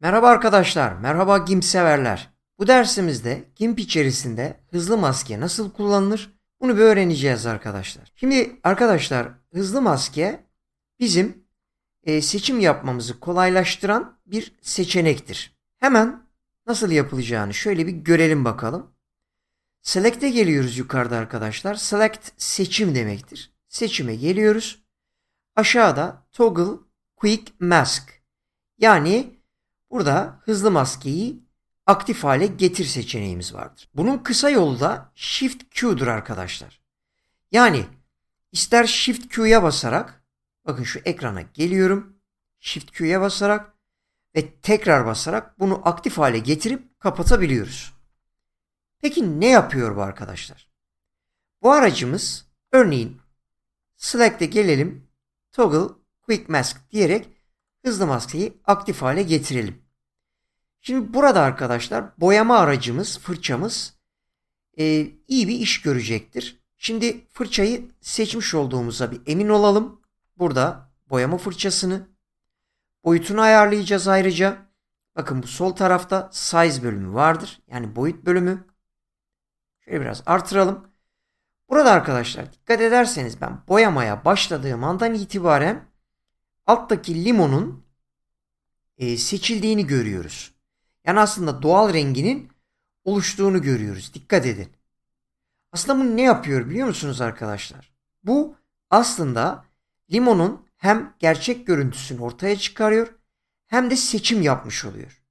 Merhaba arkadaşlar, merhaba GIMP severler. Bu dersimizde GIMP içerisinde hızlı maske nasıl kullanılır bunu bir öğreneceğiz arkadaşlar. Şimdi arkadaşlar hızlı maske bizim e, seçim yapmamızı kolaylaştıran bir seçenektir. Hemen nasıl yapılacağını şöyle bir görelim bakalım. Select'e geliyoruz yukarıda arkadaşlar. Select seçim demektir. Seçime geliyoruz. Aşağıda toggle quick mask yani Burada hızlı maskeyi aktif hale getir seçeneğimiz vardır. Bunun kısa yolu da Shift Q'dur arkadaşlar. Yani ister Shift Q'ya basarak bakın şu ekrana geliyorum. Shift Q'ya basarak ve tekrar basarak bunu aktif hale getirip kapatabiliyoruz. Peki ne yapıyor bu arkadaşlar? Bu aracımız örneğin Slack'te gelelim Toggle Quick Mask diyerek hızlı maskeyi aktif hale getirelim. Şimdi burada arkadaşlar boyama aracımız, fırçamız e, iyi bir iş görecektir. Şimdi fırçayı seçmiş olduğumuza bir emin olalım. Burada boyama fırçasını boyutunu ayarlayacağız ayrıca. Bakın bu sol tarafta size bölümü vardır. Yani boyut bölümü. Şöyle biraz artıralım. Burada arkadaşlar dikkat ederseniz ben boyamaya başladığım andan itibaren alttaki limonun e, seçildiğini görüyoruz. Yani aslında doğal renginin oluştuğunu görüyoruz. Dikkat edin. Aslında bunu ne yapıyor biliyor musunuz arkadaşlar? Bu aslında limonun hem gerçek görüntüsünü ortaya çıkarıyor hem de seçim yapmış oluyor.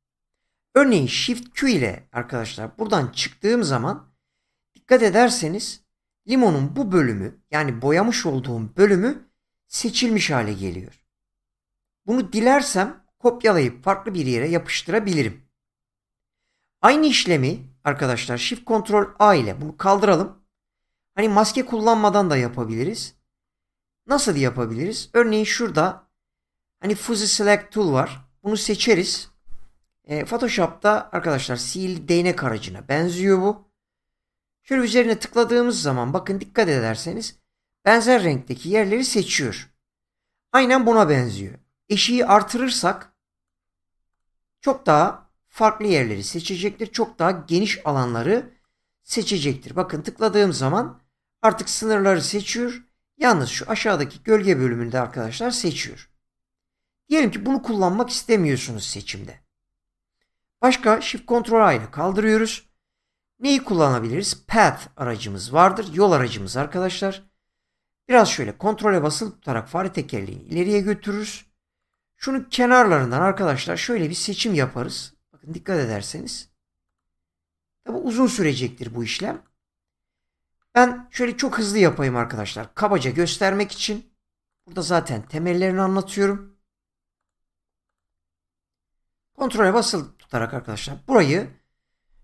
Örneğin Shift Q ile arkadaşlar buradan çıktığım zaman dikkat ederseniz limonun bu bölümü yani boyamış olduğum bölümü seçilmiş hale geliyor. Bunu dilersem kopyalayıp farklı bir yere yapıştırabilirim. Aynı işlemi arkadaşlar Shift Ctrl A ile bunu kaldıralım. Hani maske kullanmadan da yapabiliriz. Nasıl yapabiliriz? Örneğin şurada hani Fuzzy Select Tool var. Bunu seçeriz. E, Photoshop'ta arkadaşlar sihirli değnek aracına benziyor bu. Şöyle üzerine tıkladığımız zaman bakın dikkat ederseniz benzer renkteki yerleri seçiyor. Aynen buna benziyor. Eşiği artırırsak çok daha farklı yerleri seçecektir. Çok daha geniş alanları seçecektir. Bakın tıkladığım zaman artık sınırları seçiyor. Yalnız şu aşağıdaki gölge bölümünde arkadaşlar seçiyor. Diyelim ki bunu kullanmak istemiyorsunuz seçimde. Başka Shift Ctrl A ile kaldırıyoruz. Neyi kullanabiliriz? Path aracımız vardır. Yol aracımız arkadaşlar. Biraz şöyle kontrole basılı tutarak fare tekerleğini ileriye götürürüz. Şunu kenarlarından arkadaşlar şöyle bir seçim yaparız. Bakın dikkat ederseniz. Tabi uzun sürecektir bu işlem. Ben şöyle çok hızlı yapayım arkadaşlar. Kabaca göstermek için. Burada zaten temellerini anlatıyorum. Kontrole basılı tutarak arkadaşlar burayı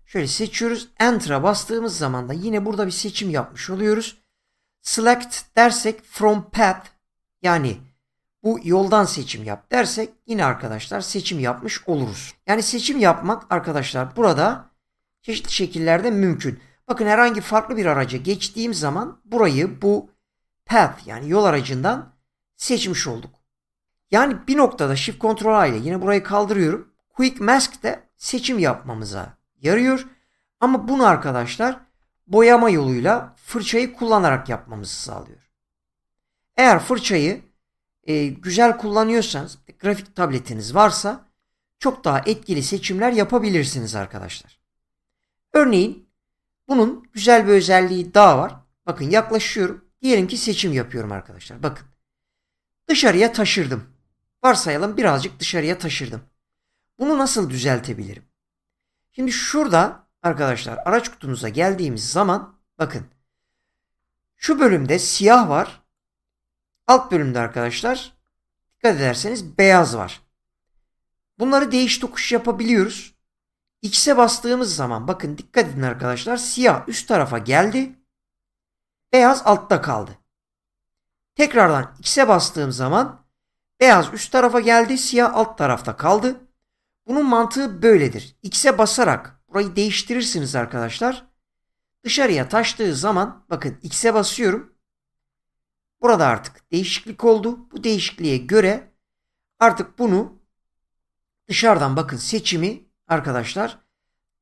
şöyle seçiyoruz. Enter'a bastığımız zaman da yine burada bir seçim yapmış oluyoruz. Select dersek from path yani bu yoldan seçim yap dersek yine arkadaşlar seçim yapmış oluruz. Yani seçim yapmak arkadaşlar burada çeşitli şekillerde mümkün. Bakın herhangi farklı bir araca geçtiğim zaman burayı bu path yani yol aracından seçmiş olduk. Yani bir noktada Shift Ctrl ile yine burayı kaldırıyorum. Quick Mask de seçim yapmamıza yarıyor. Ama bunu arkadaşlar boyama yoluyla fırçayı kullanarak yapmamızı sağlıyor. Eğer fırçayı e, güzel kullanıyorsanız grafik tabletiniz varsa çok daha etkili seçimler yapabilirsiniz arkadaşlar. Örneğin bunun güzel bir özelliği daha var. Bakın yaklaşıyorum. Diyelim ki seçim yapıyorum arkadaşlar. Bakın dışarıya taşırdım. Varsayalım birazcık dışarıya taşırdım. Bunu nasıl düzeltebilirim? Şimdi şurada arkadaşlar araç kutunuza geldiğimiz zaman bakın şu bölümde siyah var Alt bölümde arkadaşlar dikkat ederseniz beyaz var. Bunları değiş tokuş yapabiliyoruz. X'e bastığımız zaman bakın dikkat edin arkadaşlar siyah üst tarafa geldi. Beyaz altta kaldı. Tekrardan X'e bastığım zaman beyaz üst tarafa geldi siyah alt tarafta kaldı. Bunun mantığı böyledir. X'e basarak burayı değiştirirsiniz arkadaşlar. Dışarıya taştığı zaman bakın X'e basıyorum. Burada artık değişiklik oldu. Bu değişikliğe göre artık bunu dışarıdan bakın seçimi arkadaşlar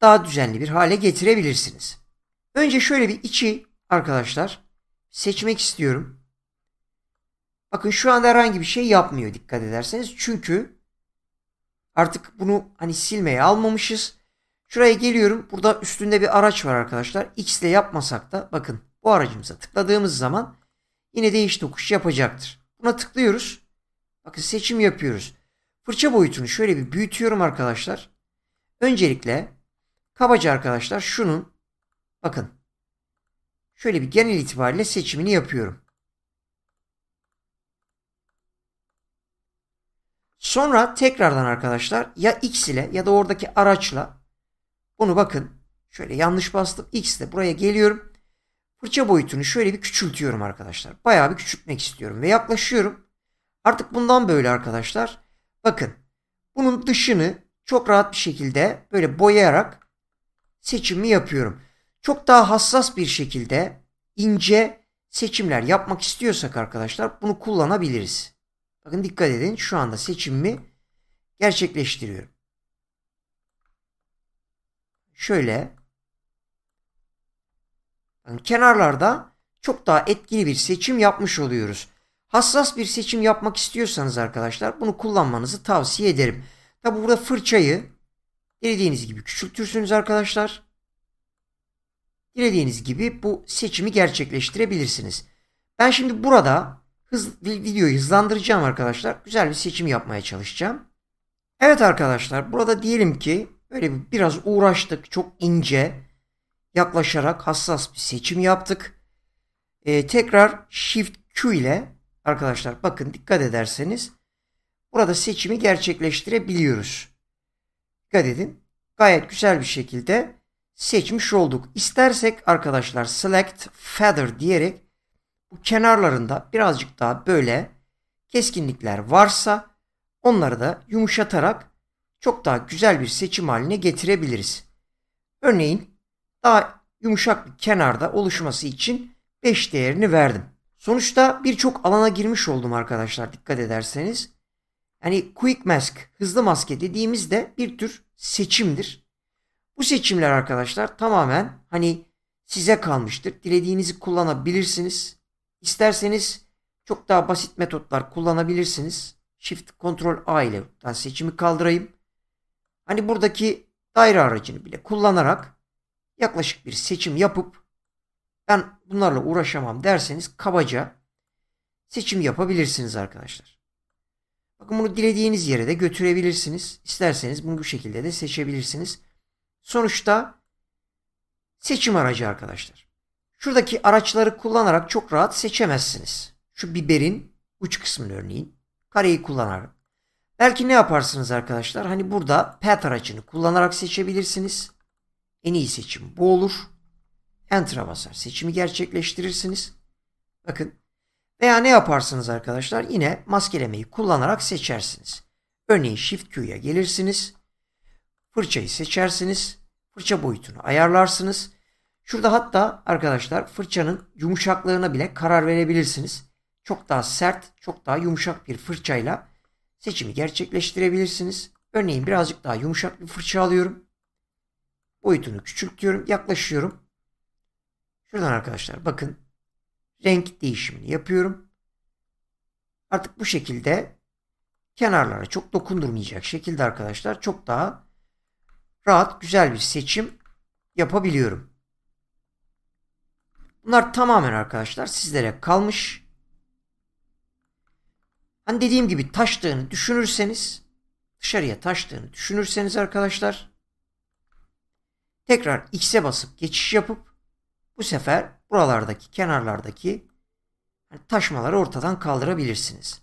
daha düzenli bir hale getirebilirsiniz. Önce şöyle bir içi arkadaşlar seçmek istiyorum. Bakın şu anda herhangi bir şey yapmıyor dikkat ederseniz. Çünkü artık bunu hani silmeye almamışız. Şuraya geliyorum. Burada üstünde bir araç var arkadaşlar. X ile yapmasak da bakın bu aracımıza tıkladığımız zaman yine değiş tokuş yapacaktır. Buna tıklıyoruz. Bakın seçim yapıyoruz. Fırça boyutunu şöyle bir büyütüyorum arkadaşlar. Öncelikle kabaca arkadaşlar şunun bakın şöyle bir genel itibariyle seçimini yapıyorum. Sonra tekrardan arkadaşlar ya X ile ya da oradaki araçla bunu bakın şöyle yanlış bastım X ile buraya geliyorum. Fırça boyutunu şöyle bir küçültüyorum arkadaşlar. Bayağı bir küçültmek istiyorum ve yaklaşıyorum. Artık bundan böyle arkadaşlar. Bakın bunun dışını çok rahat bir şekilde böyle boyayarak seçimi yapıyorum. Çok daha hassas bir şekilde ince seçimler yapmak istiyorsak arkadaşlar bunu kullanabiliriz. Bakın dikkat edin şu anda seçimimi gerçekleştiriyorum. Şöyle Hani kenarlarda çok daha etkili bir seçim yapmış oluyoruz. Hassas bir seçim yapmak istiyorsanız arkadaşlar bunu kullanmanızı tavsiye ederim. Tabi burada fırçayı dilediğiniz gibi küçültürsünüz arkadaşlar. Dilediğiniz gibi bu seçimi gerçekleştirebilirsiniz. Ben şimdi burada hız, videoyu hızlandıracağım arkadaşlar. Güzel bir seçim yapmaya çalışacağım. Evet arkadaşlar burada diyelim ki böyle biraz uğraştık. Çok ince yaklaşarak hassas bir seçim yaptık. E, tekrar Shift Q ile arkadaşlar bakın dikkat ederseniz burada seçimi gerçekleştirebiliyoruz. Dikkat edin. Gayet güzel bir şekilde seçmiş olduk. İstersek arkadaşlar select feather diyerek bu kenarlarında birazcık daha böyle keskinlikler varsa onları da yumuşatarak çok daha güzel bir seçim haline getirebiliriz. Örneğin daha yumuşak bir kenarda oluşması için 5 değerini verdim. Sonuçta birçok alana girmiş oldum arkadaşlar dikkat ederseniz. Yani quick mask, hızlı maske dediğimiz de bir tür seçimdir. Bu seçimler arkadaşlar tamamen hani size kalmıştır. Dilediğinizi kullanabilirsiniz. İsterseniz çok daha basit metotlar kullanabilirsiniz. Shift Ctrl A ile ben seçimi kaldırayım. Hani buradaki daire aracını bile kullanarak yaklaşık bir seçim yapıp ben bunlarla uğraşamam derseniz kabaca seçim yapabilirsiniz arkadaşlar. Bakın bunu dilediğiniz yere de götürebilirsiniz. İsterseniz bunu bu şekilde de seçebilirsiniz. Sonuçta seçim aracı arkadaşlar. Şuradaki araçları kullanarak çok rahat seçemezsiniz. Şu biberin uç kısmını örneğin kareyi kullanarak. Belki ne yaparsınız arkadaşlar? Hani burada path aracını kullanarak seçebilirsiniz. En iyi seçim bu olur. Enter'a basar. Seçimi gerçekleştirirsiniz. Bakın veya ne yaparsınız arkadaşlar? Yine maskelemeyi kullanarak seçersiniz. Örneğin Shift Q'ya gelirsiniz. Fırçayı seçersiniz. Fırça boyutunu ayarlarsınız. Şurada hatta arkadaşlar fırçanın yumuşaklığına bile karar verebilirsiniz. Çok daha sert, çok daha yumuşak bir fırçayla seçimi gerçekleştirebilirsiniz. Örneğin birazcık daha yumuşak bir fırça alıyorum. Boyutunu küçültüyorum. Yaklaşıyorum. Şuradan arkadaşlar bakın. Renk değişimini yapıyorum. Artık bu şekilde kenarlara çok dokundurmayacak şekilde arkadaşlar çok daha rahat güzel bir seçim yapabiliyorum. Bunlar tamamen arkadaşlar sizlere kalmış. Hani dediğim gibi taştığını düşünürseniz dışarıya taştığını düşünürseniz arkadaşlar Tekrar X'e basıp geçiş yapıp bu sefer buralardaki kenarlardaki hani taşmaları ortadan kaldırabilirsiniz.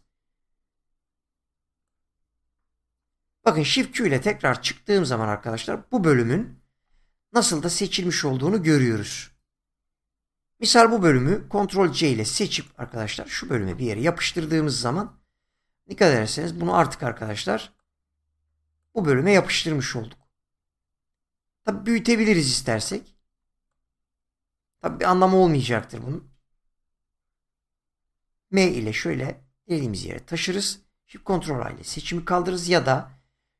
Bakın Shift Q ile tekrar çıktığım zaman arkadaşlar bu bölümün nasıl da seçilmiş olduğunu görüyoruz. Misal bu bölümü Ctrl C ile seçip arkadaşlar şu bölüme bir yere yapıştırdığımız zaman dikkat ederseniz bunu artık arkadaşlar bu bölüme yapıştırmış olduk. Tabi büyütebiliriz istersek. Tabi bir anlamı olmayacaktır bunun. M ile şöyle dediğimiz yere taşırız. Shift Ctrl ile seçimi kaldırırız ya da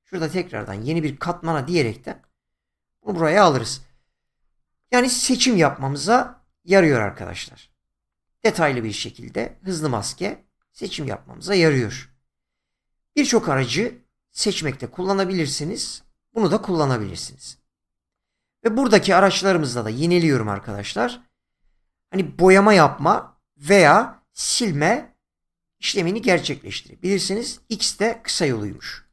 şurada tekrardan yeni bir katmana diyerekten bunu buraya alırız. Yani seçim yapmamıza yarıyor arkadaşlar. Detaylı bir şekilde hızlı maske seçim yapmamıza yarıyor. Birçok aracı seçmekte kullanabilirsiniz. Bunu da kullanabilirsiniz. Ve buradaki araçlarımızda da yeniliyorum arkadaşlar. Hani boyama yapma veya silme işlemini gerçekleştirebilirsiniz. X de kısa yoluymuş.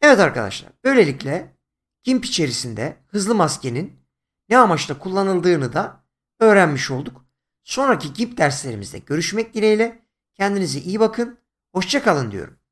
Evet arkadaşlar böylelikle GIMP içerisinde hızlı maskenin ne amaçla kullanıldığını da öğrenmiş olduk. Sonraki GIMP derslerimizde görüşmek dileğiyle. Kendinize iyi bakın. Hoşçakalın diyorum.